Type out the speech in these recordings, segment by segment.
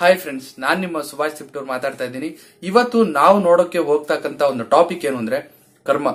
hi friends ನಾನು ನಿಮ್ಮ ಸುಭಾಷ್ ಸಿಪ್ಟೋರ್ ಮಾತಾಡ್ತಾ ಇದ್ದೀನಿ ಇವತ್ತು ನಾವು ನೋಡೋಕೆ ಹೋಗ್ತಕ್ಕಂತ ಒಂದು ಟಾಪಿಕ್ ಏನು ಅಂದ್ರೆ ಕರ್ಮ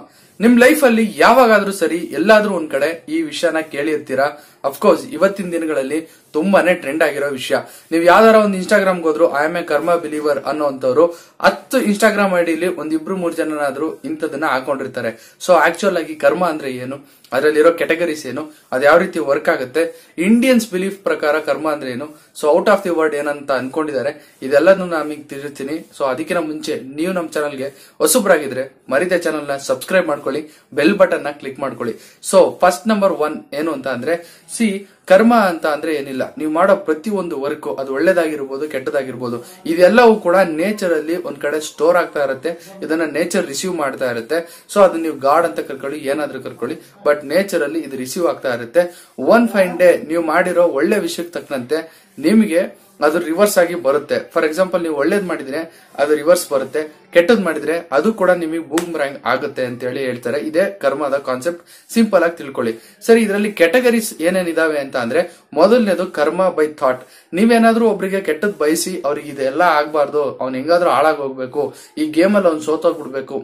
ನಿಮ್ ಲೈಫ್ ಅಲ್ಲಿ ಯಾವಾಗಾದ್ರೂ ಸರಿ ಎಲ್ಲಾದ್ರೂ ಒಂದ್ ಕಡೆ ಈ ವಿಷಯನ ಕೇಳಿರ್ತೀರಾ ಅಫ್ಕೋರ್ಸ್ ಇವತ್ತಿನ ದಿನಗಳಲ್ಲಿ ತುಂಬಾನೇ ಟ್ರೆಂಡ್ ಆಗಿರೋ ವಿಷಯ ನೀವು ಯಾವ್ದಾರ ಒಂದು ಇನ್ಸ್ಟಾಗ್ರಾಮ್ ಹೋದ್ರು I am a karma believer ಅನ್ನೋಂಥವ್ರು ಹತ್ತು ಇನ್ಸ್ಟಾಗ್ರಾಮ್ ಐಡಿಲಿ ಒಂದಿಬ್ರು ಮೂರ್ ಜನನಾದ್ರೂ ಇಂಥದನ್ನ ಹಾಕೊಂಡಿರ್ತಾರೆ ಸೊ ಆಕ್ಚುಯಲ್ ಆಗಿ ಕರ್ಮ ಅಂದ್ರೆ ಏನು ಅದರಲ್ಲಿರೋ ಕೆಟಗರೀಸ್ ಏನು ಅದು ಯಾವ ರೀತಿ ವರ್ಕ್ ಆಗುತ್ತೆ ಇಂಡಿಯನ್ಸ್ ಬಿಲೀಫ್ ಪ್ರಕಾರ ಕರ್ಮ ಅಂದ್ರೆ ಏನು so out of the word ಏನಂತ ಅನ್ಕೊಂಡಿದ್ದಾರೆ ಇದೆಲ್ಲದನ್ನು ನಾನು ಈಗ ತಿಳಿಸ್ತೀನಿ ಸೊ ಅದಕ್ಕಿಂತ ಮುಂಚೆ ನೀವು ನಮ್ಮ ಚಾನಲ್ಗೆ ಹೊಸಬ್ರಾಗಿದ್ರೆ ಚಾನೆಲ್ ಚಾನಲ್ನ ಸಬ್ಸ್ಕ್ರೈಬ್ ಮಾಡ್ಕೊಳ್ಳಿ ಬೆಲ್ ಬಟನ್ ನ ಕ್ಲಿಕ್ ಮಾಡ್ಕೊಳ್ಳಿ ಸೊ ಫಸ್ಟ್ ನಂಬರ್ ಒನ್ ಏನು ಅಂತ ಅಂದ್ರೆ ಸಿ ಕರ್ಮ ಅಂತ ಅಂದ್ರೆ ಏನಿಲ್ಲ ನೀವು ಮಾಡೋ ಪ್ರತಿ ಒಂದು ವರ್ಕ್ ಅದು ಒಳ್ಳೇದಾಗಿರ್ಬೋದು ಕೆಟ್ಟದಾಗಿರ್ಬೋದು ಇದೆಲ್ಲವೂ ಕೂಡ ನೇಚರ್ ಅಲ್ಲಿ ಒಂದ್ ಕಡೆ ಸ್ಟೋರ್ ಆಗ್ತಾ ಇರುತ್ತೆ ಇದನ್ನ ನೇಚರ್ ರಿಸೀವ್ ಮಾಡ್ತಾ ಇರುತ್ತೆ ಸೊ ಅದನ್ನ ನೀವು ಗಾಡ್ ಅಂತ ಕರ್ಕೊಳ್ಳಿ ಏನಾದ್ರೂ ಕರ್ಕೊಳ್ಳಿ ಬಟ್ ನೇಚರ್ ಅಲ್ಲಿ ಇದು ರಿಸೀವ್ ಆಗ್ತಾ ಇರುತ್ತೆ ಒನ್ ಫೈನ್ ಡೇ ನೀವು ಮಾಡಿರೋ ಒಳ್ಳೆ ವಿಷಯಕ್ಕೆ ತಕ್ಕಂತೆ ನಿಮಗೆ ಅದು ರಿವರ್ಸ್ ಆಗಿ ಬರುತ್ತೆ ಫಾರ್ ಎಕ್ಸಾಂಪಲ್ ನೀವು ಒಳ್ಳೇದ್ ಮಾಡಿದ್ರೆ ಅದು ರಿವರ್ಸ್ ಬರುತ್ತೆ ಕೆಟ್ಟದ್ ಮಾಡಿದ್ರೆ ಅದು ಕೂಡ ನಿಮಗೆ ಬೂಮ್ ರ್ಯಾಂಗ್ ಆಗುತ್ತೆ ಅಂತ ಹೇಳಿ ಹೇಳ್ತಾರೆ ಇದೇ ಕರ್ಮದ ಕಾನ್ಸೆಪ್ಟ್ ಸಿಂಪಲ್ ಆಗಿ ತಿಳ್ಕೊಳ್ಳಿ ಸರಿ ಇದರಲ್ಲಿ ಕೆಟಗರೀಸ್ ಏನೇನಿದಾವೆ ಅಂತ ಅಂದ್ರೆ ಮೊದಲನೇದು ಕರ್ಮ ಬೈ ಥಾಟ್ ನೀವೇನಾದ್ರೂ ಒಬ್ರಿಗೆ ಕೆಟ್ಟದ್ ಬಯಸಿ ಅವ್ರಿಗೆ ಇದೆಲ್ಲ ಆಗ್ಬಾರ್ದು ಅವ್ನ್ ಹೆಂಗಾದ್ರೂ ಹಾಳಾಗ್ ಹೋಗ್ಬೇಕು ಈ ಗೇಮಲ್ಲಿ ಅವ್ನು ಸೋತೋಗ್ಬಿಡ್ಬೇಕು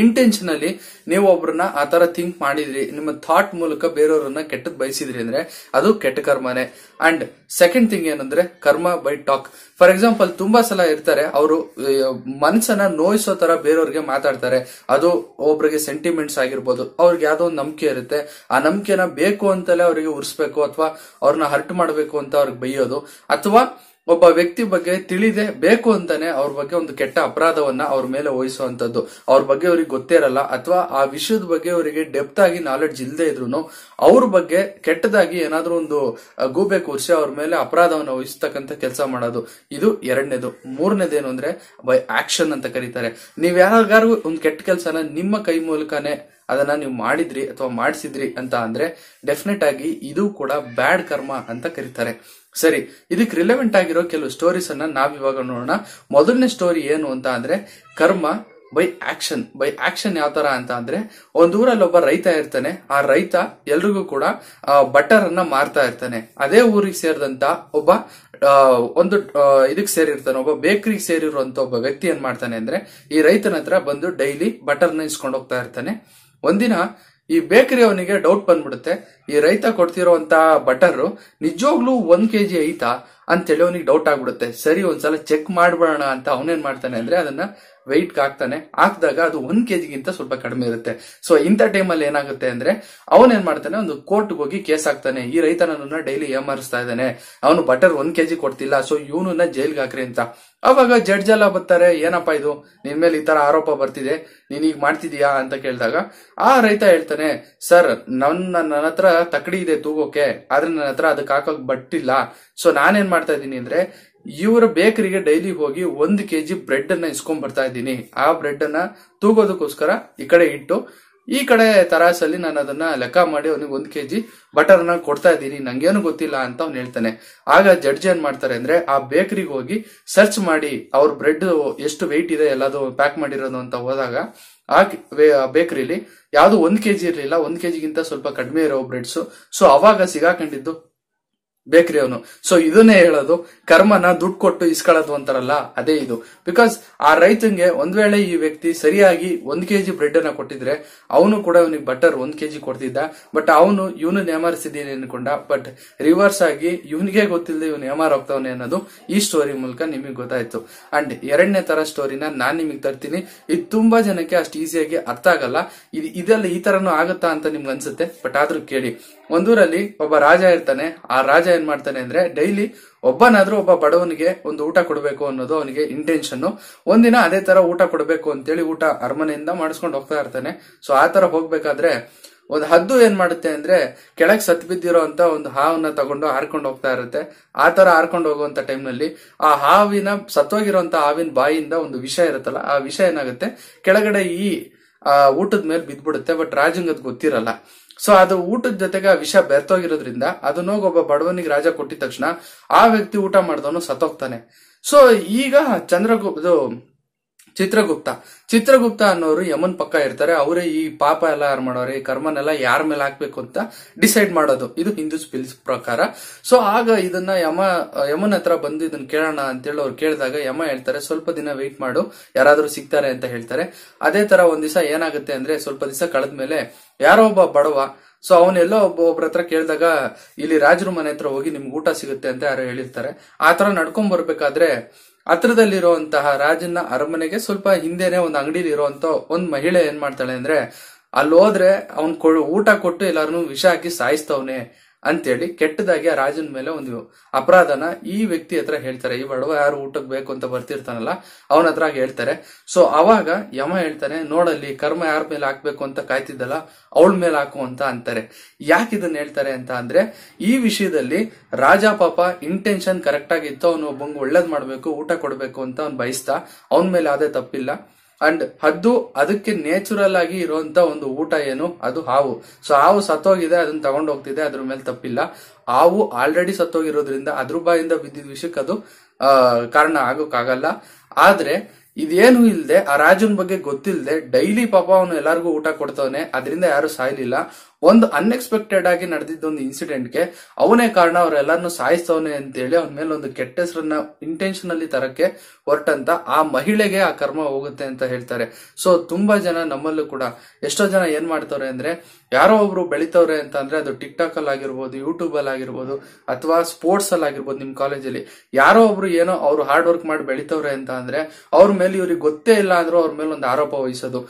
ಇಂಟೆನ್ಷನಲಿ ನೀವು ಒಬ್ರನ್ನ ಆ ತರ ಥಿಂಕ್ ಮಾಡಿದ್ರಿ ನಿಮ್ಮ ಥಾಟ್ ಮೂಲಕ ಬೇರೆಯವ್ರನ್ನ ಕೆಟ್ಟದ್ ಬಯಸಿದ್ರಿ ಅಂದ್ರೆ ಅದು ಕೆಟ್ಟ ಕರ್ಮನೆ ಅಂಡ್ ಸೆಕೆಂಡ್ ಥಿಂಗ್ ಏನಂದ್ರೆ ಕರ್ಮ ಬೈ ಟಾಕ್ ಫಾರ್ ಎಕ್ಸಾಂಪಲ್ ತುಂಬಾ ಸಲ ಇರ್ತಾರೆ ಅವರು ಮನಸ್ಸನ್ನ ನೋಯಿಸೋ ತರ ಬೇರೆಯವ್ರಿಗೆ ಮಾತಾಡ್ತಾರೆ ಅದು ಒಬ್ರಿಗೆ ಸೆಂಟಿಮೆಂಟ್ಸ್ ಆಗಿರ್ಬೋದು ಅವ್ರಿಗೆ ಯಾವ್ದೋ ಒಂದು ನಂಬಿಕೆ ಇರುತ್ತೆ ಆ ನಂಬಿಕೆನ ಬೇಕು ಅಂತಲೇ ಅವರಿಗೆ ಉರ್ಸ್ಬೇಕು ಅಥವಾ ಅವ್ರನ್ನ ಹರ್ಟ್ ಮಾಡಬೇಕು ಅಂತ ಅವ್ರಿಗೆ ಬೈಯೋದು ಅಥವಾ ಒಬ್ಬ ವ್ಯಕ್ತಿ ಬಗ್ಗೆ ತಿಳಿದೆ ಬೇಕು ಅಂತಾನೆ ಅವ್ರ ಬಗ್ಗೆ ಒಂದು ಕೆಟ್ಟ ಅಪರಾಧವನ್ನ ಅವ್ರ ಮೇಲೆ ವಹಿಸುವಂತದ್ದು ಅವ್ರ ಬಗ್ಗೆ ಅವ್ರಿಗೆ ಗೊತ್ತೇ ಇರಲ್ಲ ಅಥವಾ ಆ ವಿಷಯದ ಬಗ್ಗೆ ಅವರಿಗೆ ಡೆಪ್ತ್ ಆಗಿ ನಾಲೆಡ್ಜ್ ಇಲ್ಲದೆ ಇದ್ರು ಅವ್ರ ಬಗ್ಗೆ ಕೆಟ್ಟದಾಗಿ ಏನಾದ್ರೂ ಒಂದು ಗೂಬೆ ಕೂರಿಸಿ ಅವ್ರ ಮೇಲೆ ಅಪರಾಧವನ್ನು ವಹಿಸ್ತಕ್ಕಂಥ ಕೆಲಸ ಮಾಡೋದು ಇದು ಎರಡನೇದು ಮೂರನೇದೇನು ಅಂದ್ರೆ ಬೈ ಆಕ್ಷನ್ ಅಂತ ಕರೀತಾರೆ ನೀವ್ ಯಾರಿಗಾರು ಒಂದು ಕೆಟ್ಟ ಕೆಲಸನ ನಿಮ್ಮ ಕೈ ಮೂಲಕನೇ ಅದನ್ನ ನೀವು ಮಾಡಿದ್ರಿ ಅಥವಾ ಮಾಡಿಸಿದ್ರಿ ಅಂತ ಅಂದ್ರೆ ಡೆಫಿನೆಟ್ ಆಗಿ ಇದು ಕೂಡ ಬ್ಯಾಡ್ ಕರ್ಮ ಅಂತ ಕರೀತಾರೆ ಸರಿ ಇದಕ್ಕೆ ರಿಲೆವೆಂಟ್ ಆಗಿರೋ ಕೆಲವು ಸ್ಟೋರೀಸ್ ಅನ್ನ ನಾವಿವಾಗ ನೋಡೋಣ ಮೊದಲನೇ ಸ್ಟೋರಿ ಏನು ಅಂತ ಅಂದ್ರೆ ಕರ್ಮ ಬೈ ಆಕ್ಷನ್ ಬೈ ಆಕ್ಷನ್ ಯಾವ ತರ ಅಂತ ಅಂದ್ರೆ ಒಂದ್ ಊರಲ್ಲಿ ಒಬ್ಬ ರೈತ ಇರ್ತಾನೆ ಆ ರೈತ ಎಲ್ರಿಗೂ ಕೂಡ ಬಟರ್ ಅನ್ನ ಮಾರ್ತಾ ಇರ್ತಾನೆ ಅದೇ ಊರಿಗೆ ಸೇರಿದಂತ ಒಬ್ಬ ಒಂದು ಇದಕ್ ಸೇರಿರ್ತಾನೆ ಒಬ್ಬ ಬೇಕರಿಗೆ ಸೇರಿರುವಂತ ಒಬ್ಬ ವ್ಯಕ್ತಿ ಏನ್ ಮಾಡ್ತಾನೆ ಅಂದ್ರೆ ಈ ರೈತನ ಹತ್ರ ಬಂದು ಡೈಲಿ ಬಟರ್ನ ಇಸ್ಕೊಂಡು ಹೋಗ್ತಾ ಇರ್ತಾನೆ ಒಂದಿನ ಈ ಬೇಕರಿ ಅವನಿಗೆ ಡೌಟ್ ಬಂದ್ಬಿಡುತ್ತೆ ಈ ರೈತ ಅಂತ ಬಟರ್ ನಿಜವಾಗ್ಲೂ ಒಂದ್ ಕೆಜಿ ಐತಾ ಹೇಳಿ ಅವನಿಗೆ ಡೌಟ್ ಆಗ್ಬಿಡುತ್ತೆ ಸರಿ ಒಂದ್ಸಲ ಚೆಕ್ ಮಾಡ್ಬಿಡೋಣ ಅಂತ ಅವನೇನ್ ಮಾಡ್ತಾನೆ ಅಂದ್ರೆ ಅದನ್ನ ವೆಯ್ಟ್ ಹಾಕ್ತಾನೆ ಹಾಕ್ದಾಗ ಅದು ಒಂದ್ ಕೆಜಿಗಿಂತ ಸ್ವಲ್ಪ ಕಡಿಮೆ ಇರುತ್ತೆ ಸೊ ಇಂಥ ಟೈಮಲ್ಲಿ ಏನಾಗುತ್ತೆ ಅಂದ್ರೆ ಅವನೇನ್ ಮಾಡ್ತಾನೆ ಒಂದು ಕೋರ್ಟ್ಗೆ ಹೋಗಿ ಕೇಸ್ ಹಾಕ್ತಾನೆ ಈ ರೈತ ನನ್ನ ಡೈಲಿ ಏಮಾರಿಸ್ತಾ ಇದ್ದಾನೆ ಅವನು ಬಟರ್ ಒಂದ್ ಕೆಜಿ ಕೊಡ್ತಿಲ್ಲ ಸೊ ಇವನನ್ನ ಜೈಲ್ಗೆ ಹಾಕ್ರಿ ಅಂತ ಅವಾಗ ಜಡ್ಜ್ ಎಲ್ಲ ಬರ್ತಾರೆ ಏನಪ್ಪಾ ಇದು ನಿನ್ ಮೇಲೆ ಈ ತರ ಆರೋಪ ಬರ್ತಿದೆ ನೀನ್ ಈಗ ಮಾಡ್ತಿದೀಯಾ ಅಂತ ಕೇಳಿದಾಗ ಆ ರೈತ ಹೇಳ್ತಾನೆ ಸರ್ ನನ್ನ ನನ್ನ ಹತ್ರ ತಕಡಿ ಇದೆ ತೂಗೋಕೆ ಆದ್ರೆ ನನ್ನ ಹತ್ರ ಅದಕ್ಕೆ ಹಾಕೋಕ್ ಬಟ್ಟಿಲ್ಲ ಸೊ ನಾನೇನ್ ಮಾಡ್ತಾ ಇದ್ದೀನಿ ಅಂದ್ರೆ ಇವರ ಬೇಕರಿಗೆ ಡೈಲಿ ಹೋಗಿ ಒಂದು ಕೆಜಿ ಬ್ರೆಡ್ ಅನ್ನ ಇಸ್ಕೊಂಡ್ ಬರ್ತಾ ಇದ್ದೀನಿ ಆ ಬ್ರೆಡ್ ಅನ್ನ ತೂಗೋದಕ್ಕೋಸ್ಕರ ಈ ಕಡೆ ಇಟ್ಟು ಈ ಕಡೆ ತರಾಸಲ್ಲಿ ನಾನು ಅದನ್ನ ಲೆಕ್ಕ ಮಾಡಿ ಅವನಿಗೆ ಒಂದು ಕೆಜಿ ಬಟರ್ ಅನ್ನ ಕೊಡ್ತಾ ಇದ್ದೀನಿ ನಂಗೇನು ಗೊತ್ತಿಲ್ಲ ಅಂತ ಅವ್ನು ಹೇಳ್ತಾನೆ ಆಗ ಜಡ್ಜ್ ಏನ್ ಮಾಡ್ತಾರೆ ಅಂದ್ರೆ ಆ ಬೇಕರಿಗೆ ಹೋಗಿ ಸರ್ಚ್ ಮಾಡಿ ಅವ್ರ ಬ್ರೆಡ್ ಎಷ್ಟು ವೆಯ್ಟ್ ಇದೆ ಎಲ್ಲಾದ್ರು ಪ್ಯಾಕ್ ಮಾಡಿರೋದು ಅಂತ ಹೋದಾಗ ಆ ಬೇಕರಿಲಿ ಯಾವ್ದು ಒಂದ್ ಕೆಜಿ ಇರ್ಲಿಲ್ಲ ಒಂದ್ ಕೆಜಿಗಿಂತ ಸ್ವಲ್ಪ ಕಡಿಮೆ ಇರೋ ಬ್ರೆಡ್ಸ್ ಸೊ ಅವಾಗ ಸಿಗಾಕೊಂಡಿದ್ದು ಬೇಕ್ರಿ ಅವನು ಸೊ ಇದನ್ನೇ ಹೇಳೋದು ಕರ್ಮನ ದುಡ್ಡು ಕೊಟ್ಟು ಇಸ್ಕೊಳ್ಳೋದು ಅಂತಾರಲ್ಲ ಅದೇ ಇದು ಬಿಕಾಸ್ ಆ ರೈತಂಗೆ ಒಂದ್ ವೇಳೆ ಈ ವ್ಯಕ್ತಿ ಸರಿಯಾಗಿ ಒಂದ್ ಕೆಜಿ ಬ್ರೆಡ್ ಅನ್ನ ಕೊಟ್ಟಿದ್ರೆ ಅವನು ಕೂಡ ಇವನಿಗೆ ಬಟರ್ ಒಂದ್ ಕೆಜಿ ಕೊಡ್ತಿದ್ದ ಬಟ್ ಅವನು ಇವನು ನೇಮಾರಿಸಿದೀನಿ ಅನ್ಕೊಂಡ ಬಟ್ ರಿವರ್ಸ್ ಆಗಿ ಇವನಿಗೆ ಗೊತ್ತಿಲ್ಲದೆ ಇವನು ನೇಮಾರ್ ಹೋಗ್ತಾವನೆ ಅನ್ನೋದು ಈ ಸ್ಟೋರಿ ಮೂಲಕ ನಿಮಗೆ ಗೊತ್ತಾಯ್ತು ಅಂಡ್ ಎರಡನೇ ತರ ಸ್ಟೋರಿನ ನಾನ್ ನಿಮಗೆ ತರ್ತೀನಿ ಇದು ತುಂಬಾ ಜನಕ್ಕೆ ಅಷ್ಟು ಈಸಿಯಾಗಿ ಅರ್ಥ ಆಗಲ್ಲ ಇದು ಇದೆಲ್ಲ ಈ ತರನು ಆಗುತ್ತಾ ಅಂತ ನಿಮ್ಗೆ ಅನ್ಸುತ್ತೆ ಬಟ್ ಆದ್ರೂ ಕೇಳಿ ಒಂದೂರಲ್ಲಿ ಒಬ್ಬ ರಾಜ ಇರ್ತಾನೆ ಆ ರಾಜ ಏನ್ ಮಾಡ್ತಾನೆ ಅಂದ್ರೆ ಡೈಲಿ ಒಬ್ಬನಾದ್ರೂ ಒಬ್ಬ ಬಡವನಿಗೆ ಒಂದು ಊಟ ಕೊಡಬೇಕು ಅನ್ನೋದು ಅವನಿಗೆ ಇಂಟೆನ್ಷನ್ ಒಂದಿನ ಅದೇ ತರ ಊಟ ಕೊಡಬೇಕು ಅಂತೇಳಿ ಊಟ ಅರಮನೆಯಿಂದ ಮಾಡಿಸ್ಕೊಂಡು ಹೋಗ್ತಾ ಇರ್ತಾನೆ ಸೊ ಆ ತರ ಹೋಗ್ಬೇಕಾದ್ರೆ ಒಂದು ಹದ್ದು ಏನ್ ಮಾಡುತ್ತೆ ಅಂದ್ರೆ ಕೆಳಗ್ ಸತ್ ಬಿದ್ದಿರೋ ಅಂತ ಒಂದು ಹಾವನ್ನ ತಗೊಂಡು ಹಾರ್ಕೊಂಡು ಹೋಗ್ತಾ ಇರುತ್ತೆ ಆ ತರ ಹಾರ್ಕೊಂಡು ಹೋಗುವಂತ ಟೈಮ್ ನಲ್ಲಿ ಆ ಹಾವಿನ ಸತ್ತೋಗಿರೋಂತ ಹಾವಿನ ಬಾಯಿಂದ ಒಂದು ವಿಷ ಇರುತ್ತಲ್ಲ ಆ ವಿಷ ಏನಾಗುತ್ತೆ ಕೆಳಗಡೆ ಈ ಆ ಊಟದ ಮೇಲೆ ಬಿದ್ದ್ಬಿಡುತ್ತೆ ಬಟ್ ರಾಜಂಗದ್ ಗೊತ್ತಿರಲ್ಲ ಸೊ ಅದು ಊಟದ ಜೊತೆಗೆ ಆ ವಿಷ ಬೆರ್ತೋಗಿರೋದ್ರಿಂದ ಅದನ್ನೋಗಿ ಒಬ್ಬ ಬಡವನಿಗೆ ರಾಜ ಕೊಟ್ಟಿದ ತಕ್ಷಣ ಆ ವ್ಯಕ್ತಿ ಊಟ ಮಾಡಿದವನು ಸತ್ತೋಗ್ತಾನೆ ಸೊ ಈಗ ಚಂದ್ರಗು ಚಿತ್ರಗುಪ್ತ ಚಿತ್ರಗುಪ್ತ ಅನ್ನೋರು ಯಮನ್ ಪಕ್ಕ ಇರ್ತಾರೆ ಅವರೇ ಈ ಪಾಪ ಎಲ್ಲ ಯಾರು ಮಾಡೋರು ಈ ಕರ್ಮನೆಲ್ಲ ಯಾರ ಮೇಲೆ ಹಾಕ್ಬೇಕು ಅಂತ ಡಿಸೈಡ್ ಮಾಡೋದು ಇದು ಹಿಂದೂ ಸ್ಪಿಲ್ಸ್ ಪ್ರಕಾರ ಸೊ ಆಗ ಇದನ್ನ ಯಮ ಯಮನ್ ಹತ್ರ ಬಂದು ಇದನ್ನ ಕೇಳೋಣ ಅಂತೇಳಿ ಅವ್ರು ಕೇಳಿದಾಗ ಯಮ ಹೇಳ್ತಾರೆ ಸ್ವಲ್ಪ ದಿನ ವೆಯ್ಟ್ ಮಾಡು ಯಾರಾದ್ರೂ ಸಿಗ್ತಾರೆ ಅಂತ ಹೇಳ್ತಾರೆ ಅದೇ ತರ ಒಂದ್ ದಿವಸ ಏನಾಗುತ್ತೆ ಅಂದ್ರೆ ಸ್ವಲ್ಪ ದಿವಸ ಕಳೆದ್ಮೇಲೆ ಯಾರೋ ಒಬ್ಬ ಬಡವ ಸೊ ಅವನೆಲ್ಲ ಒಬ್ಬ ಒಬ್ಬರ ಹತ್ರ ಕೇಳಿದಾಗ ಇಲ್ಲಿ ರಾಜರು ಮನೆ ಹತ್ರ ಹೋಗಿ ನಿಮ್ಗೆ ಊಟ ಸಿಗುತ್ತೆ ಅಂತ ಯಾರು ಹೇಳಿರ್ತಾರೆ ಆ ತರ ನಡ್ಕೊಂಡ್ ಬರ್ಬೇಕಾದ್ರೆ ಹತ್ರದಲ್ಲಿರುವಂತಹ ರಾಜನ ಅರಮನೆಗೆ ಸ್ವಲ್ಪ ಹಿಂದೆನೆ ಒಂದು ಅಂಗಡಿಲಿ ಇರುವಂತ ಒಂದ್ ಮಹಿಳೆ ಏನ್ ಮಾಡ್ತಾಳೆ ಅಂದ್ರೆ ಅಲ್ಲಿ ಹೋದ್ರೆ ಅವನ್ ಕೊಡು ಊಟ ಕೊಟ್ಟು ಎಲ್ಲಾರನು ವಿಷ ಹಾಕಿ ಸಾಯಿಸ್ತವನೆ ಅಂತೇಳಿ ಕೆಟ್ಟದಾಗಿ ಆ ರಾಜನ ಮೇಲೆ ಒಂದು ಅಪರಾಧನ ಈ ವ್ಯಕ್ತಿ ಹತ್ರ ಹೇಳ್ತಾರೆ ಈ ಬಡವ ಯಾರು ಊಟಕ್ಕೆ ಬೇಕು ಅಂತ ಬರ್ತಿರ್ತಾನಲ್ಲ ಅವನ ಹತ್ರ ಹೇಳ್ತಾರೆ ಸೊ ಅವಾಗ ಯಮ ಹೇಳ್ತಾನೆ ನೋಡಲ್ಲಿ ಕರ್ಮ ಯಾರ ಮೇಲೆ ಹಾಕ್ಬೇಕು ಅಂತ ಕಾಯ್ತಿದ್ದಲ್ಲ ಅವಳ ಮೇಲೆ ಹಾಕು ಅಂತ ಅಂತಾರೆ ಯಾಕೆ ಇದನ್ನ ಹೇಳ್ತಾರೆ ಅಂತ ಅಂದ್ರೆ ಈ ವಿಷಯದಲ್ಲಿ ರಾಜ ಪಾಪ ಇಂಟೆನ್ಷನ್ ಕರೆಕ್ಟ್ ಆಗಿತ್ತು ಅವನು ಒಬ್ಬಂಗ್ ಒಳ್ಳೇದ್ ಮಾಡ್ಬೇಕು ಊಟ ಕೊಡ್ಬೇಕು ಅಂತ ಅವ್ನು ಬಯಸ್ತಾ ಅವನ ಮೇಲೆ ಅದೇ ತಪ್ಪಿಲ್ಲ ಅಂಡ್ ಹದ್ದು ಅದಕ್ಕೆ ನೇಚುರಲ್ ಆಗಿ ಇರುವಂತ ಒಂದು ಊಟ ಏನು ಅದು ಹಾವು ಸೊ ಹಾವು ಸತ್ತೋಗಿದೆ ಅದನ್ನ ತಗೊಂಡು ಹೋಗ್ತಿದೆ ಅದ್ರ ಮೇಲೆ ತಪ್ಪಿಲ್ಲ ಹಾವು ಆಲ್ರೆಡಿ ಸತ್ತೋಗಿರೋದ್ರಿಂದ ಅದ್ರ ಬಾಯಿಂದ ಬಿದ್ದಿದ ವಿಷಯಕ್ಕೆ ಅದು ಕಾರಣ ಆಗೋಕ್ಕಾಗಲ್ಲ ಆದ್ರೆ ಇದೇನು ಇಲ್ಲದೆ ಆ ರಾಜನ್ ಬಗ್ಗೆ ಗೊತ್ತಿಲ್ಲದೆ ಡೈಲಿ ಪಾಪ ಅವನು ಎಲ್ಲರಿಗೂ ಊಟ ಕೊಡ್ತವನೆ ಅದರಿಂದ ಯಾರು ಸಾಯ್ಲಿಲ್ಲ ಒಂದು ಅನ್ಎಕ್ಸ್ಪೆಕ್ಟೆಡ್ ಆಗಿ ನಡೆದಿದ್ದ ಒಂದು ಇನ್ಸಿಡೆಂಟ್ ಗೆ ಅವನೇ ಕಾರಣ ಅವ್ರೆಲ್ಲಾರನ್ನು ಸಾಯಿಸ್ತವನೆ ಅಂತ ಹೇಳಿ ಅವನ ಮೇಲೆ ಒಂದು ಕೆಟ್ಟ ಹೆಸರನ್ನ ಅಲ್ಲಿ ತರಕ್ಕೆ ಹೊರಟಂತ ಆ ಮಹಿಳೆಗೆ ಆ ಕರ್ಮ ಹೋಗುತ್ತೆ ಅಂತ ಹೇಳ್ತಾರೆ ಸೊ ತುಂಬಾ ಜನ ನಮ್ಮಲ್ಲೂ ಕೂಡ ಎಷ್ಟೋ ಜನ ಏನ್ ಮಾಡ್ತಾರೆ ಅಂದ್ರೆ ಯಾರೋ ಒಬ್ರು ಬೆಳಿತವ್ರೆ ಅಂತ ಅಂದ್ರೆ ಅದು ಟಿಕ್ ಟಾಕ್ ಅಲ್ಲಿ ಆಗಿರ್ಬೋದು ಯೂಟ್ಯೂಬ್ ಅಲ್ಲಿ ಆಗಿರ್ಬೋದು ಅಥವಾ ಸ್ಪೋರ್ಟ್ಸ್ ಅಲ್ಲಿ ಆಗಿರ್ಬೋದು ನಿಮ್ ಕಾಲೇಜಲ್ಲಿ ಯಾರೋ ಒಬ್ರು ಏನೋ ಅವ್ರು ಹಾರ್ಡ್ ವರ್ಕ್ ಮಾಡಿ ಬೆಳಿತವ್ರೆ ಅಂತ ಅಂದ್ರೆ ಅವ್ರ ಮೇಲೆ ಇವ್ರಿಗೆ ಗೊತ್ತೇ ಇಲ್ಲ ಅಂದ್ರೂ ಅವ್ರ ಮೇಲೆ ಒಂದು ಆರೋಪ ವಹಿಸೋದು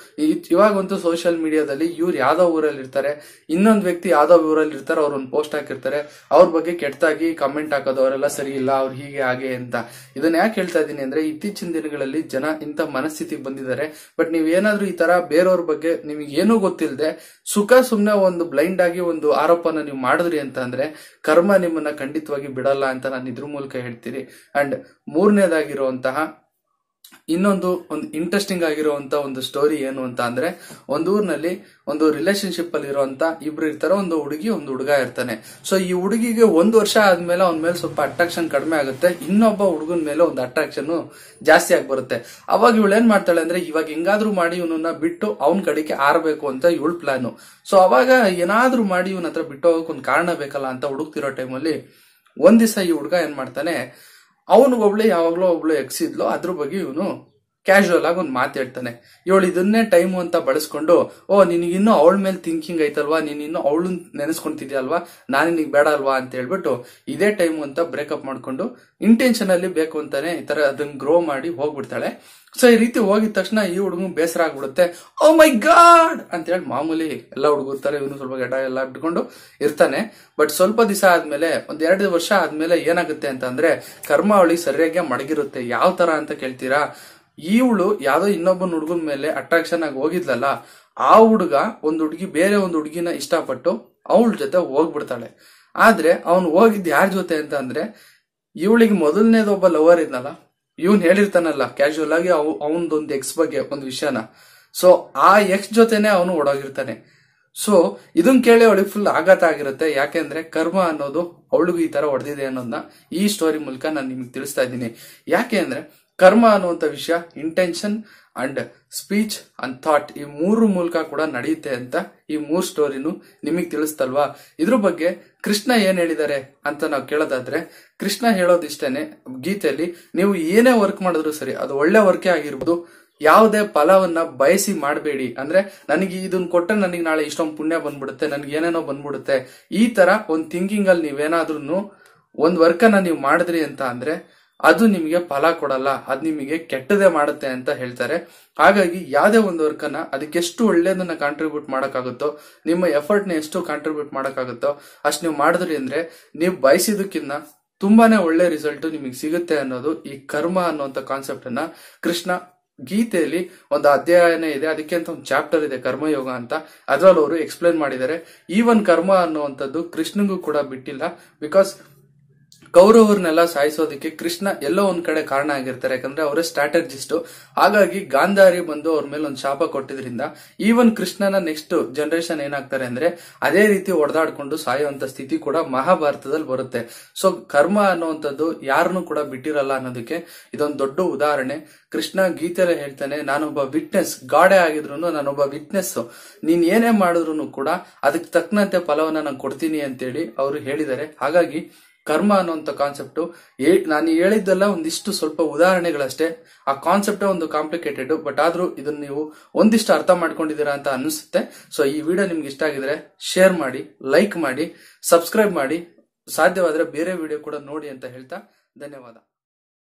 ಇವಾಗಂತೂ ಸೋಷಿಯಲ್ ಮೀಡಿಯಾದಲ್ಲಿ ಇವ್ರು ಯಾವ್ದೋ ಊರಲ್ಲಿ ಇರ್ತಾರೆ ಇನ್ನೊಂದು ವ್ಯಕ್ತಿ ಯಾವ್ದೋ ಊರಲ್ಲಿ ಇರ್ತಾರೆ ಅವ್ರ ಒಂದು ಪೋಸ್ಟ್ ಹಾಕಿರ್ತಾರೆ ಅವ್ರ ಬಗ್ಗೆ ಕೆಟ್ಟದಾಗಿ ಕಮೆಂಟ್ ಹಾಕೋದು ಅವರೆಲ್ಲ ಸರಿ ಇಲ್ಲ ಅವ್ರು ಹೀಗೆ ಹಾಗೆ ಅಂತ ಇದನ್ನ ಯಾಕೆ ಹೇಳ್ತಾ ಇದ್ದೀನಿ ಅಂದ್ರೆ ಇತ್ತೀಚಿನ ದಿನಗಳಲ್ಲಿ ಜನ ಇಂತ ಮನಸ್ಥಿತಿ ಬಂದಿದ್ದಾರೆ ಬಟ್ ಏನಾದ್ರೂ ಈ ತರ ಬೇರೆಯವ್ರ ಬಗ್ಗೆ ನಿಮ್ಗೆ ಏನೂ ಗೊತ್ತಿಲ್ಲದೆ ಸುಖ ಸುಮ್ಮನೆ ಒಂದು ಬ್ಲೈಂಡ್ ಆಗಿ ಒಂದು ಆರೋಪನ ನೀವು ಮಾಡಿದ್ರಿ ಅಂತ ಅಂದ್ರೆ ಕರ್ಮ ನಿಮ್ಮನ್ನ ಖಂಡಿತವಾಗಿ ಬಿಡಲ್ಲ ಅಂತ ನಾನು ಇದ್ರ ಮೂಲಕ ಹೇಳ್ತೀನಿ ಅಂಡ್ ಮೂರನೇದಾಗಿರುವಂತಹ ಇನ್ನೊಂದು ಒಂದು ಇಂಟ್ರೆಸ್ಟಿಂಗ್ ಆಗಿರುವಂತ ಒಂದು ಸ್ಟೋರಿ ಏನು ಅಂತ ಅಂದ್ರೆ ಒಂದ್ ಊರ್ನಲ್ಲಿ ಒಂದು ರಿಲೇಶನ್ಶಿಪ್ ಅಲ್ಲಿ ಇರುವಂತ ಇಬ್ರು ಇರ್ತಾರೆ ಒಂದು ಹುಡುಗಿ ಒಂದು ಹುಡುಗ ಇರ್ತಾನೆ ಸೊ ಈ ಹುಡುಗಿಗೆ ಒಂದ್ ವರ್ಷ ಆದ್ಮೇಲೆ ಅವನ ಮೇಲೆ ಸ್ವಲ್ಪ ಅಟ್ರಾಕ್ಷನ್ ಕಡಿಮೆ ಆಗುತ್ತೆ ಇನ್ನೊಬ್ಬ ಹುಡುಗನ ಮೇಲೆ ಒಂದು ಅಟ್ರಾಕ್ಷನ್ ಜಾಸ್ತಿ ಆಗಿ ಬರುತ್ತೆ ಅವಾಗ ಇವಳು ಏನ್ ಮಾಡ್ತಾಳೆ ಅಂದ್ರೆ ಇವಾಗ ಹೆಂಗಾದ್ರೂ ಮಾಡಿ ಇವನನ್ನ ಬಿಟ್ಟು ಅವನ ಕಡೆಗೆ ಆರಬೇಕು ಅಂತ ಇವಳು ಪ್ಲಾನ್ ಸೊ ಅವಾಗ ಏನಾದ್ರೂ ಮಾಡಿ ಇವನ ಹತ್ರ ಬಿಟ್ಟು ಹೋಗಕ್ ಒಂದು ಕಾರಣ ಬೇಕಲ್ಲ ಅಂತ ಹುಡುಕ್ತಿರೋ ಟೈಮಲ್ಲಿ ಒಂದ್ ದಿವಸ ಈ ಹುಡುಗ ಏನ್ ಮಾಡ್ತಾನೆ ಅವನಿಗೊಬ್ಳು ಯಾವಾಗಲೋ ಒಬ್ಳು ಎಕ್ಸಿದ್ಲೋ ಅದ್ರ ಬಗ್ಗೆ ಇವನು ಕ್ಯಾಶುವಲ್ ಆಗಿ ಒಂದು ಮಾತು ಹೇಳ್ತಾನೆ ಇವಳು ಇದನ್ನೇ ಟೈಮು ಅಂತ ಬಳಸ್ಕೊಂಡು ಓ ನಿನಗಿನ್ನೂ ಅವಳ ಮೇಲೆ ಥಿಂಕಿಂಗ್ ಐತಲ್ವಾ ನೀನು ಇನ್ನೂ ಅವಳು ನೆನೆಸ್ಕೊಂತಿದ್ಯಲ್ವಾ ನಾನು ನಿನಗೆ ಬೇಡ ಅಲ್ವಾ ಅಂತ ಹೇಳ್ಬಿಟ್ಟು ಇದೇ ಟೈಮು ಅಂತ ಬ್ರೇಕಪ್ ಮಾಡಿಕೊಂಡು ಇಂಟೆನ್ಷನ್ ಅಲ್ಲಿ ಬೇಕು ಅಂತಾನೆ ಈ ತರ ಅದನ್ನ ಗ್ರೋ ಮಾಡಿ ಹೋಗ್ಬಿಡ್ತಾಳೆ ಸೊ ಈ ರೀತಿ ಹೋಗಿದ ತಕ್ಷಣ ಈ ಹುಡುಗನ ಬೇಸರ ಆಗ್ಬಿಡುತ್ತೆ ಓ ಮೈ ಗಾಡ್ ಅಂತ ಹೇಳಿ ಮಾಮೂಲಿ ಎಲ್ಲ ಹುಡುಗರ್ತಾರೆ ಇವನು ಸ್ವಲ್ಪ ಗಡ ಎಲ್ಲ ಬಿಟ್ಕೊಂಡು ಇರ್ತಾನೆ ಬಟ್ ಸ್ವಲ್ಪ ದಿವಸ ಆದ್ಮೇಲೆ ಒಂದ್ ಎರಡು ವರ್ಷ ಆದ್ಮೇಲೆ ಏನಾಗುತ್ತೆ ಅಂತ ಅಂದ್ರೆ ಕರ್ಮಾವಳಿ ಸರಿಯಾಗಿ ಮಡಗಿರುತ್ತೆ ಯಾವ ತರ ಅಂತ ಕೇಳ್ತೀರಾ ಇವಳು ಯಾವ್ದೋ ಇನ್ನೊಬ್ಬ ಹುಡುಗನ ಮೇಲೆ ಅಟ್ರಾಕ್ಷನ್ ಆಗಿ ಹೋಗಿದ್ಲಲ್ಲ ಆ ಹುಡುಗ ಒಂದು ಹುಡುಗಿ ಬೇರೆ ಒಂದು ಹುಡುಗಿನ ಇಷ್ಟಪಟ್ಟು ಅವಳ ಜೊತೆ ಹೋಗ್ಬಿಡ್ತಾಳೆ ಆದ್ರೆ ಅವನು ಹೋಗಿದ್ ಯಾರ ಜೊತೆ ಅಂತ ಅಂದ್ರೆ ಇವಳಿಗೆ ಮೊದಲನೇದು ಒಬ್ಬ ಲವರ್ ಇದ್ನಲ್ಲ ಇವನ್ ಹೇಳಿರ್ತಾನಲ್ಲ ಕ್ಯಾಶುವಲ್ ಆಗಿ ಅವ್ ಅವನದೊಂದು ಎಕ್ಸ್ ಬಗ್ಗೆ ಒಂದು ವಿಷಯನ ಸೊ ಆ ಎಕ್ಸ್ ಜೊತೆನೆ ಅವನು ಓಡೋಗಿರ್ತಾನೆ ಸೊ ಇದನ್ ಕೇಳಿ ಅವಳಿಗೆ ಫುಲ್ ಆಘಾತ ಆಗಿರುತ್ತೆ ಯಾಕೆಂದ್ರೆ ಕರ್ಮ ಅನ್ನೋದು ಅವಳಿಗೂ ಈ ತರ ಹೊಡೆದಿದೆ ಅನ್ನೋದನ್ನ ಈ ಸ್ಟೋರಿ ಮೂಲಕ ನಾನು ನಿಮ್ಗೆ ತಿಳಿಸ್ತಾ ಇದ್ದೀನಿ ಯಾಕೆ ಅಂದ್ರೆ ಕರ್ಮ ಅನ್ನುವಂಥ ವಿಷಯ intention and speech and thought ಈ ಮೂರು ಮೂಲಕ ಕೂಡ ನಡೆಯುತ್ತೆ ಅಂತ ಈ ಮೂರು ಸ್ಟೋರಿನು ನಿಮಗೆ ತಿಳಿಸ್ತಲ್ವಾ ಇದ್ರ ಬಗ್ಗೆ ಕೃಷ್ಣ ಏನ್ ಹೇಳಿದ್ದಾರೆ ಅಂತ ನಾವು ಕೇಳೋದಾದ್ರೆ ಕೃಷ್ಣ ಹೇಳೋದಿಷ್ಟೇನೆ ಗೀತೆಯಲ್ಲಿ ನೀವು ಏನೇ ವರ್ಕ್ ಮಾಡಿದ್ರು ಸರಿ ಅದು ಒಳ್ಳೆ ವರ್ಕೇ ಆಗಿರ್ಬೋದು ಯಾವುದೇ ಫಲವನ್ನ ಬಯಸಿ ಮಾಡಬೇಡಿ ಅಂದ್ರೆ ನನಗೆ ಇದನ್ನ ಕೊಟ್ಟರೆ ನನಗೆ ನಾಳೆ ಇಷ್ಟೊಂದು ಪುಣ್ಯ ಬಂದ್ಬಿಡುತ್ತೆ ನನಗೆ ಏನೇನೋ ಬಂದ್ಬಿಡುತ್ತೆ ಈ ತರ ಒಂದು ಥಿಂಕಿಂಗ್ ಅಲ್ಲಿ ನೀವೇನಾದ್ರೂ ಒಂದು ವರ್ಕನ್ನ ನೀವು ಮಾಡಿದ್ರಿ ಅಂತ ಅಂದ್ರೆ ಅದು ನಿಮಗೆ ಫಲ ಕೊಡಲ್ಲ ಅದು ನಿಮಗೆ ಕೆಟ್ಟದೇ ಮಾಡುತ್ತೆ ಅಂತ ಹೇಳ್ತಾರೆ ಹಾಗಾಗಿ ಯಾವುದೇ ಒಂದು ವರ್ಕನ್ನ ಅದಕ್ಕೆಷ್ಟು ಒಳ್ಳೇದನ್ನ ಕಾಂಟ್ರಿಬ್ಯೂಟ್ ಮಾಡೋಕ್ಕಾಗುತ್ತೋ ನಿಮ್ಮ ಎಫರ್ಟ್ನ ಎಷ್ಟು ಕಾಂಟ್ರಿಬ್ಯೂಟ್ ಮಾಡೋಕ್ಕಾಗುತ್ತೋ ಅಷ್ಟು ನೀವು ಮಾಡಿದ್ರಿ ಅಂದ್ರೆ ನೀವು ಬಯಸಿದಕ್ಕಿಂತ ತುಂಬಾನೇ ಒಳ್ಳೆ ರಿಸಲ್ಟ್ ನಿಮಗೆ ಸಿಗುತ್ತೆ ಅನ್ನೋದು ಈ ಕರ್ಮ ಅನ್ನುವಂಥ ಕಾನ್ಸೆಪ್ಟ್ ಅನ್ನ ಕೃಷ್ಣ ಗೀತೆಯಲ್ಲಿ ಒಂದು ಅಧ್ಯಯನ ಇದೆ ಅದಕ್ಕೆ ಅಂತ ಒಂದು ಚಾಪ್ಟರ್ ಇದೆ ಕರ್ಮಯೋಗ ಅಂತ ಅದ್ರಲ್ಲಿ ಅವರು ಎಕ್ಸ್ಪ್ಲೇನ್ ಮಾಡಿದ್ದಾರೆ ಈವನ್ ಕರ್ಮ ಅನ್ನುವಂಥದ್ದು ಕೃಷ್ಣಗೂ ಕೂಡ ಬಿಟ್ಟಿಲ್ಲ ಬಿಕಾಸ್ ಕೌರವರನ್ನೆಲ್ಲ ಸಾಯಿಸೋದಕ್ಕೆ ಕೃಷ್ಣ ಎಲ್ಲೋ ಒಂದ್ ಕಡೆ ಕಾರಣ ಆಗಿರ್ತಾರೆ ಯಾಕಂದ್ರೆ ಅವರೇ ಸ್ಟ್ರಾಟಜಿಸ್ಟ್ ಹಾಗಾಗಿ ಗಾಂಧಾರಿ ಬಂದು ಅವ್ರ ಮೇಲೆ ಒಂದು ಶಾಪ ಕೊಟ್ಟಿದ್ರಿಂದ ಈವನ್ ಕೃಷ್ಣನ ನೆಕ್ಸ್ಟ್ ಜನರೇಷನ್ ಏನಾಗ್ತಾರೆ ಅಂದ್ರೆ ಅದೇ ರೀತಿ ಒಡೆದಾಡ್ಕೊಂಡು ಸಾಯುವಂತ ಸ್ಥಿತಿ ಕೂಡ ಮಹಾಭಾರತದಲ್ಲಿ ಬರುತ್ತೆ ಸೊ ಕರ್ಮ ಅನ್ನುವಂಥದ್ದು ಯಾರನ್ನು ಕೂಡ ಬಿಟ್ಟಿರಲ್ಲ ಅನ್ನೋದಕ್ಕೆ ಇದೊಂದು ದೊಡ್ಡ ಉದಾಹರಣೆ ಕೃಷ್ಣ ಗೀತೆಯಲ್ಲೇ ಹೇಳ್ತಾನೆ ನಾನೊಬ್ಬ ವಿಟ್ನೆಸ್ ಗಾಡೆ ಆಗಿದ್ರು ನಾನೊಬ್ಬ ವಿಟ್ನೆಸ್ ನೀನ್ ಏನೇ ಮಾಡಿದ್ರು ಕೂಡ ಅದಕ್ಕೆ ತಕ್ಕನಂತೆ ಫಲವನ್ನ ನಾನು ಕೊಡ್ತೀನಿ ಅಂತೇಳಿ ಅವರು ಹೇಳಿದ್ದಾರೆ ಹಾಗಾಗಿ ಕರ್ಮ ಅನ್ನುವಂಥ ಕಾನ್ಸೆಪ್ಟು ನಾನು ಹೇಳಿದ್ದೆಲ್ಲ ಒಂದಿಷ್ಟು ಸ್ವಲ್ಪ ಉದಾಹರಣೆಗಳಷ್ಟೇ ಆ ಕಾನ್ಸೆಪ್ಟೇ ಒಂದು ಕಾಂಪ್ಲಿಕೇಟೆಡ್ ಬಟ್ ಆದರೂ ಇದನ್ನ ನೀವು ಒಂದಿಷ್ಟು ಅರ್ಥ ಮಾಡ್ಕೊಂಡಿದ್ದೀರಾ ಅಂತ ಅನಿಸುತ್ತೆ ಸೊ ಈ ವಿಡಿಯೋ ನಿಮ್ಗೆ ಇಷ್ಟ ಆಗಿದ್ರೆ ಶೇರ್ ಮಾಡಿ ಲೈಕ್ ಮಾಡಿ ಸಬ್ಸ್ಕ್ರೈಬ್ ಮಾಡಿ ಸಾಧ್ಯವಾದರೆ ಬೇರೆ ವಿಡಿಯೋ ಕೂಡ ನೋಡಿ ಅಂತ ಹೇಳ್ತಾ ಧನ್ಯವಾದ